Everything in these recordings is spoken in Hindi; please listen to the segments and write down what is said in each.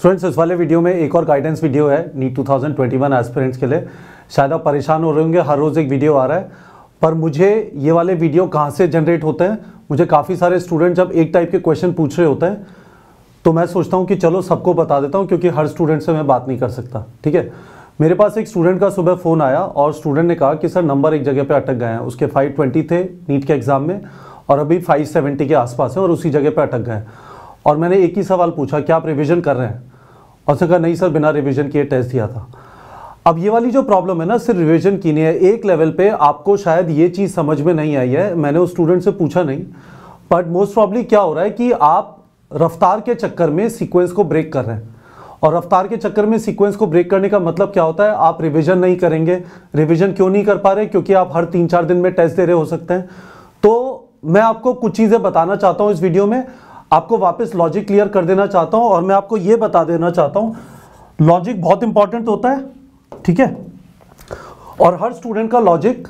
स्टूडेंट्स इस वाले वीडियो में एक और गाइडेंस वीडियो है नीट 2021 थाउजेंड के लिए शायद आप परेशान हो रहे होंगे हर रोज़ एक वीडियो आ रहा है पर मुझे ये वाले वीडियो कहाँ से जनरेट होते हैं मुझे काफ़ी सारे स्टूडेंट जब एक टाइप के क्वेश्चन पूछ रहे होते हैं तो मैं सोचता हूँ कि चलो सबको बता देता हूँ क्योंकि हर स्टूडेंट से मैं बात नहीं कर सकता ठीक है मेरे पास एक स्टूडेंट का सुबह फ़ोन आया और स्टूडेंट ने कहा कि सर नंबर एक जगह पर अटक गए हैं उसके फाइव थे नीट के एग्ज़ाम में और अभी फाइव के आसपास हैं और उसी जगह पर अटक गए हैं और मैंने एक ही सवाल पूछा क्या आप रिविज़न कर रहे हैं उसने कहा नहीं सर बिना रिविजन किए टेस्ट दिया था अब ये वाली जो प्रॉब्लम है ना सिर्फ रिविजन की नहीं है एक लेवल पे आपको शायद ये चीज़ समझ में नहीं आई है मैंने उस स्टूडेंट से पूछा नहीं बट मोस्ट प्रॉब्ली क्या हो रहा है कि आप रफ्तार के चक्कर में सीक्वेंस को ब्रेक कर रहे हैं और रफ्तार के चक्कर में सीक्वेंस को ब्रेक करने का मतलब क्या होता है आप रिवीजन नहीं करेंगे रिवीजन क्यों नहीं कर पा रहे क्योंकि आप हर तीन चार दिन में टेस्ट दे रहे हो सकते हैं तो मैं आपको कुछ चीज़ें बताना चाहता हूँ इस वीडियो में आपको वापस लॉजिक क्लियर कर देना चाहता हूं और मैं आपको यह बता देना चाहता हूं लॉजिक बहुत इंपॉर्टेंट होता है ठीक है और हर स्टूडेंट का लॉजिक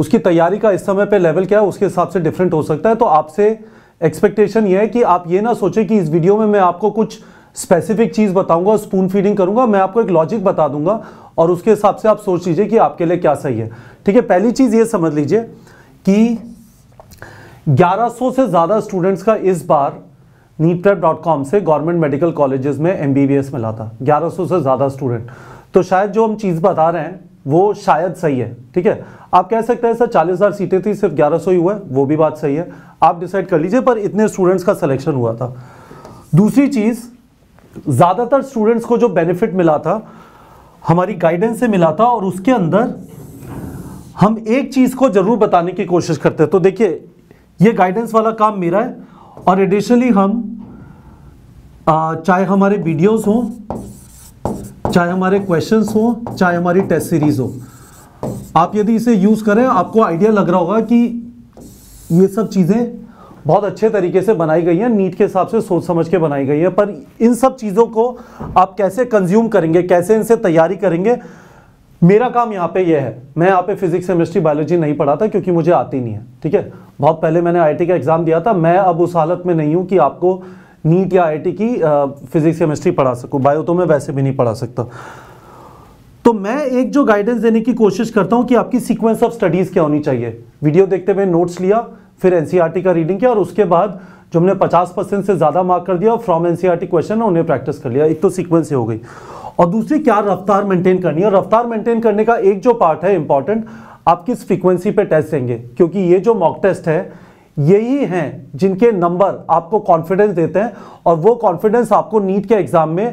उसकी तैयारी का इस समय पे लेवल क्या है उसके हिसाब से डिफरेंट हो सकता है तो आपसे एक्सपेक्टेशन ये है कि आप ये ना सोचें कि इस वीडियो में मैं आपको कुछ स्पेसिफिक चीज़ बताऊंगा स्पून फीडिंग करूंगा मैं आपको एक लॉजिक बता दूंगा और उसके हिसाब से आप सोच लीजिए कि आपके लिए क्या सही है ठीक है पहली चीज़ ये समझ लीजिए कि 1100 से ज़्यादा स्टूडेंट्स का इस बार नीट से गवर्नमेंट मेडिकल कॉलेजेस में एम बी बी एस मिला था ग्यारह सौ से ज़्यादा स्टूडेंट तो शायद जो हम चीज़ बता रहे हैं वो शायद सही है ठीक है आप कह सकते हैं सर चालीस हज़ार सीटें थी सिर्फ ग्यारह सौ ही हुआ है वो भी बात सही है आप डिसाइड कर लीजिए पर इतने स्टूडेंट्स का सिलेक्शन हुआ था दूसरी चीज़ ज़्यादातर स्टूडेंट्स को जो बेनिफिट मिला था हमारी गाइडेंस से मिला था और उसके अंदर हम एक चीज़ को ज़रूर बताने की कोशिश करते हैं तो देखिए ये गाइडेंस वाला काम मेरा है और एडिशनली हम चाहे हमारे वीडियोस हों चाहे हमारे क्वेश्चंस हों चाहे हमारी टेस्ट सीरीज़ हो आप यदि इसे यूज़ करें आपको आइडिया लग रहा होगा कि ये सब चीज़ें बहुत अच्छे तरीके से बनाई गई है नीट के हिसाब से सोच समझ के बनाई गई है पर इन सब चीज़ों को आप कैसे कंज्यूम करेंगे कैसे इनसे तैयारी करेंगे मेरा काम यहाँ पे ये यह है मैं यहाँ पे फिजिक्स केमिस्ट्री बायोलॉजी नहीं पढ़ाता क्योंकि मुझे आती नहीं है ठीक है बहुत पहले मैंने आई का एग्ज़ाम दिया था मैं अब उस हालत में नहीं हूँ कि आपको नीट या आई की फिजिक्स केमिस्ट्री पढ़ा सकूँ बायो तो मैं वैसे भी नहीं पढ़ा सकता तो मैं एक जो गाइडेंस देने की कोशिश करता हूं कि आपकी सीक्वेंस ऑफ स्टडीज क्या होनी चाहिए वीडियो देखते हुए नोट्स लिया फिर एनसीईआरटी e का रीडिंग किया और उसके बाद जो हमने 50 परसेंट से ज़्यादा मार्क कर दिया और फ्रॉम एनसीईआरटी क्वेश्चन उन्हें प्रैक्टिस कर लिया एक तो सीक्वेंस हो गई और दूसरी क्या रफ्तार मेंटेन करनी है रफ्तार मेंटेन करने का एक जो पार्ट है इंपॉर्टेंट आप किस फ्रीक्वेंसी पे टेस्ट देंगे क्योंकि ये जो मॉक टेस्ट है यही हैं जिनके नंबर आपको कॉन्फिडेंस देते हैं और वो कॉन्फिडेंस आपको नीट के एग्जाम में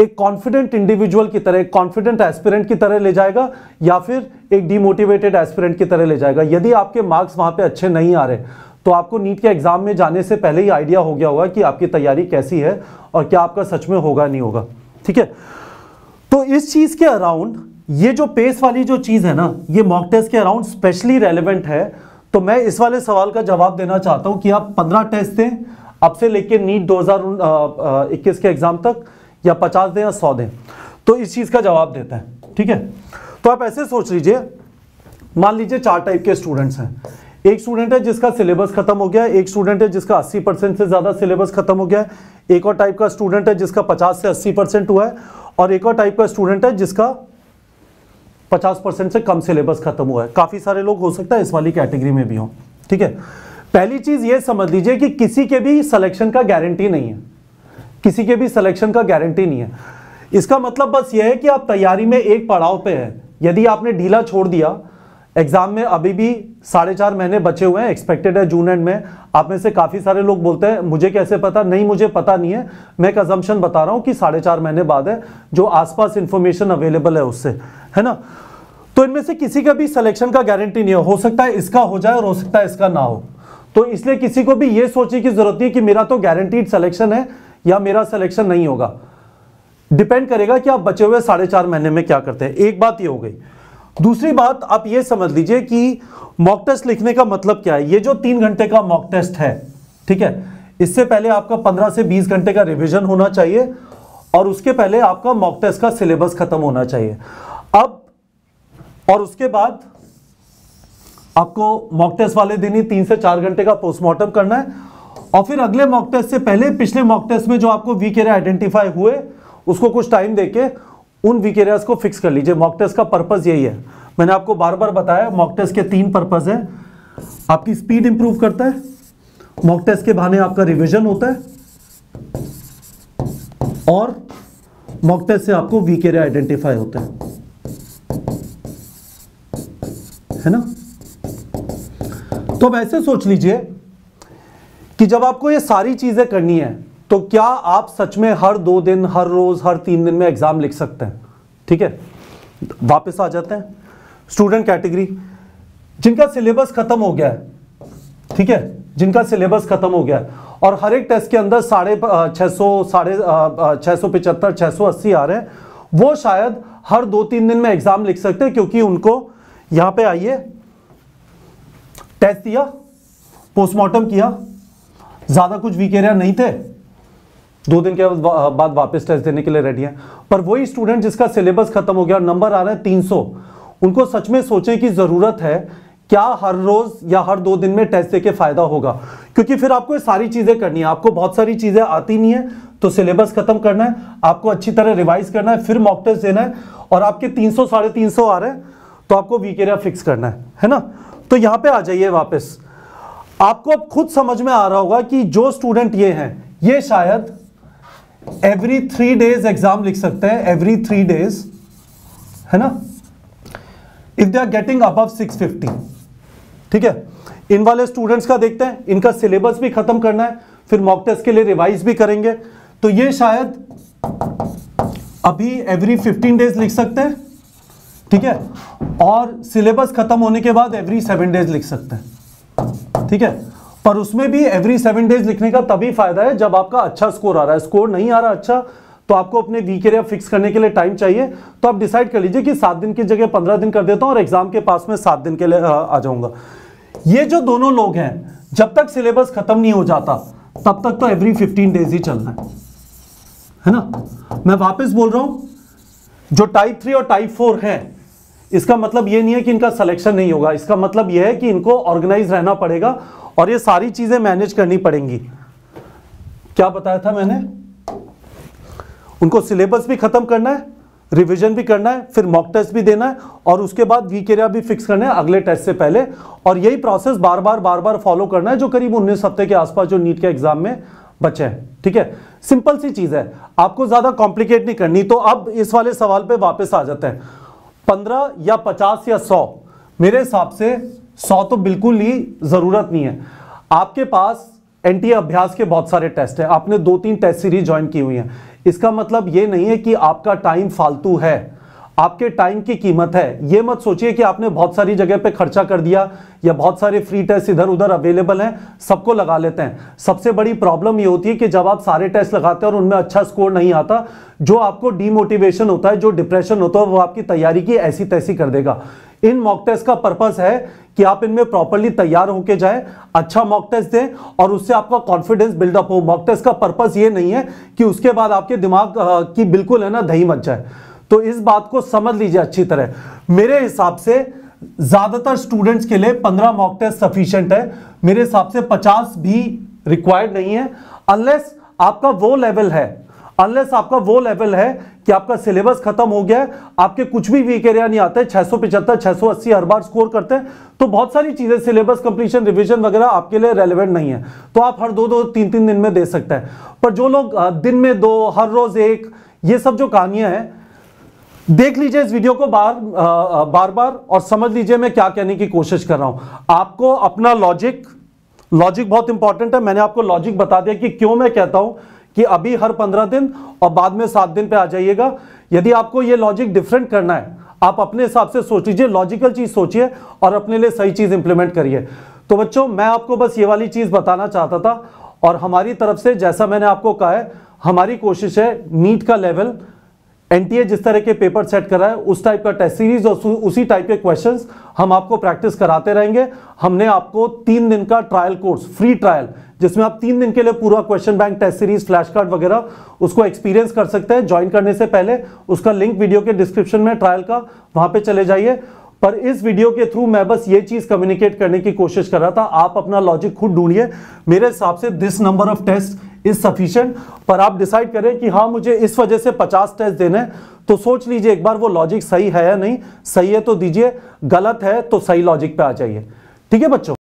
एक कॉन्फिडेंट इंडिविजुअल की तरह कॉन्फिडेंट एस्पिरेंट की तरह ले जाएगा या फिर एक डिमोटिवेटेड एस्पिरेंट की तरह ले जाएगा यदि आपके मार्क्स वहां पे अच्छे नहीं आ रहे तो आपको नीट के एग्जाम में जाने से पहले ही आइडिया हो गया होगा कि आपकी तैयारी कैसी है और क्या आपका सच में होगा नहीं होगा ठीक है तो इस चीज के अराउंड ये जो पेस वाली जो चीज़ है ना ये मॉक टेस्ट के अराउंड स्पेशली रेलिवेंट है तो मैं इस वाले सवाल का जवाब देना चाहता हूं कि आप पंद्रह टेस्ट दें अब से लेकर नीट 2021 के एग्ज़ाम तक या पचास दें या सौ दें तो इस चीज़ का जवाब देते हैं ठीक है तो आप ऐसे सोच लीजिए मान लीजिए चार टाइप के स्टूडेंट्स हैं एक स्टूडेंट है जिसका सिलेबस खत्म हो गया एक स्टूडेंट है जिसका 80 परसेंट से ज़्यादा सिलेबस खत्म हो गया एक और टाइप का स्टूडेंट है जिसका 50 से 80 परसेंट हुआ है और एक और टाइप का स्टूडेंट है जिसका पचास परसेंट से कम सिलेबस खत्म हुआ है काफ़ी सारे लोग हो सकता है इस वाली कैटेगरी में भी हो ठीक है पहली चीज़ ये समझ लीजिए कि किसी के भी सिलेक्शन का गारंटी नहीं है किसी के भी सिलेक्शन का गारंटी नहीं है इसका मतलब बस ये है कि आप तैयारी में एक पड़ाव पे हैं यदि आपने ढीला छोड़ दिया एग्जाम में अभी भी साढ़े चार महीने बचे हुए हैं एक्सपेक्टेड है जून एंड में आप में से काफ़ी सारे लोग बोलते हैं मुझे कैसे पता नहीं मुझे पता नहीं है मैं एक अजम्पन बता रहा हूँ कि साढ़े चार महीने बाद है जो आसपास इंफॉर्मेशन अवेलेबल है उससे है ना तो इनमें से किसी का भी सिलेक्शन का गारंटी नहीं हो हो सकता है इसका हो जाए और हो सकता है इसका ना हो तो इसलिए किसी को भी यह सोचने की जरूरत नहीं कि मेरा तो गारंटीड सिलेक्शन है या मेरा सिलेक्शन नहीं होगा डिपेंड करेगा कि आप बचे हुए साढ़े चार महीने में क्या करते हैं एक बात ये हो गई दूसरी बात आप ये समझ लीजिए कि मॉक टेस्ट लिखने का मतलब क्या है ये जो तीन घंटे का मॉक टेस्ट है ठीक है इससे पहले आपका पंद्रह से बीस घंटे का रिविजन होना चाहिए और उसके पहले आपका मॉक टेस्ट का सिलेबस खत्म होना चाहिए और उसके बाद आपको मॉक टेस्ट वाले दिन ही तीन से चार घंटे का पोस्टमार्टम करना है और फिर अगले मॉक टेस्ट से पहले पिछले मॉक टेस्ट में जो आपको वीक एरिया आइडेंटिफाई हुए उसको कुछ टाइम देके उन वीक एरियाज को फिक्स कर लीजिए मॉक टेस्ट का पर्पज यही है मैंने आपको बार बार बताया मॉक टेस्ट के तीन पर्पज है आपकी स्पीड इंप्रूव करता है मॉक टेस्ट के बहाने आपका रिविजन होता है और मॉक टेस्ट से आपको वीक एरिया आइडेंटिफाई होता है है ना तो अब ऐसे सोच लीजिए कि जब आपको ये सारी चीजें करनी है तो क्या आप सच में हर दो दिन हर रोज हर तीन दिन में एग्जाम लिख सकते हैं ठीक है वापस आ जाते हैं स्टूडेंट कैटेगरी जिनका सिलेबस खत्म हो गया है ठीक है जिनका सिलेबस खत्म हो गया है और हर एक टेस्ट के अंदर साढ़े छह सौ साढ़े छह सौ पिचहत्तर छह सौ अस्सी आ रहे हैं वो शायद हर दो तीन दिन में एग्जाम लिख सकते हैं क्योंकि उनको यहां पे आइए टेस्ट दिया पोस्टमार्टम किया ज्यादा कुछ वीकेरिया नहीं थे दो दिन के बाद वापस टेस्ट देने के लिए रेडी हैं पर वही स्टूडेंट जिसका सिलेबस खत्म हो गया नंबर आ रहा है 300 उनको सच में सोचने की जरूरत है क्या हर रोज या हर दो दिन में टेस्ट देके फायदा होगा क्योंकि फिर आपको सारी चीजें करनी है आपको बहुत सारी चीजें आती नहीं है तो सिलेबस खत्म करना है आपको अच्छी तरह रिवाइज करना है फिर मॉक टेस्ट देना है और आपके तीन सौ साढ़े तीन सौ आ रहे हैं तो आपको वीक एरिया फिक्स करना है है ना तो यहां पे आ जाइए वापस आपको अब खुद समझ में आ रहा होगा कि जो स्टूडेंट ये हैं ये शायद एवरी थ्री डेज एग्जाम लिख सकते हैं एवरी थ्री डेज है ना if they are getting above fifty ठीक है इन वाले स्टूडेंट्स का देखते हैं इनका सिलेबस भी खत्म करना है फिर मॉक टेस्ट के लिए रिवाइज भी करेंगे तो ये शायद अभी एवरी 15 डेज लिख सकते हैं ठीक है और सिलेबस खत्म होने के बाद एवरी सेवन डेज लिख सकते हैं ठीक है पर उसमें भी एवरी सेवन डेज लिखने का तभी फायदा है जब आपका अच्छा स्कोर आ रहा है स्कोर नहीं आ रहा अच्छा तो आपको अपने वीक एरिया फिक्स करने के लिए टाइम चाहिए तो आप डिसाइड कर लीजिए कि सात दिन की जगह पंद्रह दिन कर देता हूं और एग्जाम के पास में सात दिन के लिए आ जाऊंगा ये जो दोनों लोग हैं जब तक सिलेबस खत्म नहीं हो जाता तब तक तो एवरी फिफ्टीन डेज ही चलना है है ना मैं वापस बोल रहा हूं जो टाइप थ्री और टाइप फोर है इसका मतलब ये नहीं है कि इनका सिलेक्शन नहीं होगा इसका मतलब यह है कि इनको ऑर्गेनाइज रहना पड़ेगा और ये सारी चीज़ें मैनेज करनी पड़ेंगी क्या बताया था मैंने उनको सिलेबस भी खत्म करना है रिवीजन भी करना है फिर मॉक टेस्ट भी देना है और उसके बाद वीक एरिया भी फिक्स करना है अगले टेस्ट से पहले और यही प्रोसेस बार बार बार बार फॉलो करना है जो करीब उन्नीस हफ्ते के आसपास जो नीट के एग्जाम में बचे हैं ठीक है सिंपल सी चीज़ है आपको ज़्यादा कॉम्प्लिकेट नहीं करनी तो अब इस वाले सवाल पे वापस आ जाते हैं पंद्रह या पचास या सौ मेरे हिसाब से सौ तो बिल्कुल ही ज़रूरत नहीं है आपके पास एनटीए अभ्यास के बहुत सारे टेस्ट हैं आपने दो तीन टेस्ट सीरीज ज्वाइन की हुई हैं इसका मतलब ये नहीं है कि आपका टाइम फालतू है आपके टाइम की कीमत है ये मत सोचिए कि आपने बहुत सारी जगह पे खर्चा कर दिया या बहुत सारे फ्री टेस्ट इधर उधर अवेलेबल हैं सबको लगा लेते हैं सबसे बड़ी प्रॉब्लम ये होती है कि जब आप सारे टेस्ट लगाते हैं और उनमें अच्छा स्कोर नहीं आता जो आपको डीमोटिवेशन होता है जो डिप्रेशन होता है वो आपकी तैयारी की ऐसी तैसी कर देगा इन मॉक टेस्ट का पर्पज है कि आप इनमें प्रॉपरली तैयार होके जाए अच्छा मॉक टेस्ट दें और उससे आपका कॉन्फिडेंस बिल्डअप हो मॉक टेस्ट का पर्पज ये नहीं है कि उसके बाद आपके दिमाग की बिल्कुल है ना दही मच जाए तो इस बात को समझ लीजिए अच्छी तरह मेरे हिसाब से ज़्यादातर स्टूडेंट्स के लिए 15 मॉक टेस्ट सफिशियंट है मेरे हिसाब से 50 भी रिक्वायर्ड नहीं है अनलेस आपका वो लेवल है अनलेस आपका वो लेवल है कि आपका सिलेबस खत्म हो गया है आपके कुछ भी वीक एरिया नहीं आते छह सौ पिछहत्तर छह सौ अस्सी हर बार स्कोर करते हैं तो बहुत सारी चीजें सिलेबस कंप्लीशन रिवीजन वगैरह आपके लिए रेलेवेंट नहीं है तो आप हर दो दो तीन तीन दिन में दे सकते हैं पर जो लोग दिन में दो हर रोज एक ये सब जो कहानियां हैं देख लीजिए इस वीडियो को बार बार बार और समझ लीजिए मैं क्या कहने की कोशिश कर रहा हूं आपको अपना लॉजिक लॉजिक बहुत इंपॉर्टेंट है मैंने आपको लॉजिक बता दिया कि क्यों मैं कहता हूं कि अभी हर पंद्रह दिन और बाद में सात दिन पे आ जाइएगा यदि आपको ये लॉजिक डिफरेंट करना है आप अपने हिसाब से सोच लीजिए लॉजिकल चीज सोचिए और अपने लिए सही चीज इंप्लीमेंट करिए तो बच्चों मैं आपको बस ये वाली चीज बताना चाहता था और हमारी तरफ से जैसा मैंने आपको कहा है हमारी कोशिश है नीट का लेवल एनटीए जिस तरह के पेपर सेट करा है उस टाइप का टेस्ट सीरीज और उसी टाइप के क्वेश्चंस हम आपको प्रैक्टिस कराते रहेंगे हमने आपको तीन दिन का ट्रायल कोर्स फ्री ट्रायल जिसमें आप तीन दिन के लिए पूरा question bank test series flash card वगैरह उसको एक्सपीरियंस कर सकते हैं ज्वाइन करने से पहले उसका लिंक वीडियो के डिस्क्रिप्शन में ट्रायल का वहां पर चले जाइए पर इस वीडियो के थ्रू मैं बस ये चीज कम्युनिकेट करने की कोशिश कर रहा था आप अपना लॉजिक खुद ढूंढिए मेरे हिसाब से this number of test is sufficient पर आप डिसाइड करें कि हाँ मुझे इस वजह से 50 टेस्ट देने तो सोच लीजिए एक बार वो लॉजिक सही है या नहीं सही है तो दीजिए गलत है तो सही लॉजिक पे आ जाइए ठीक है बच्चों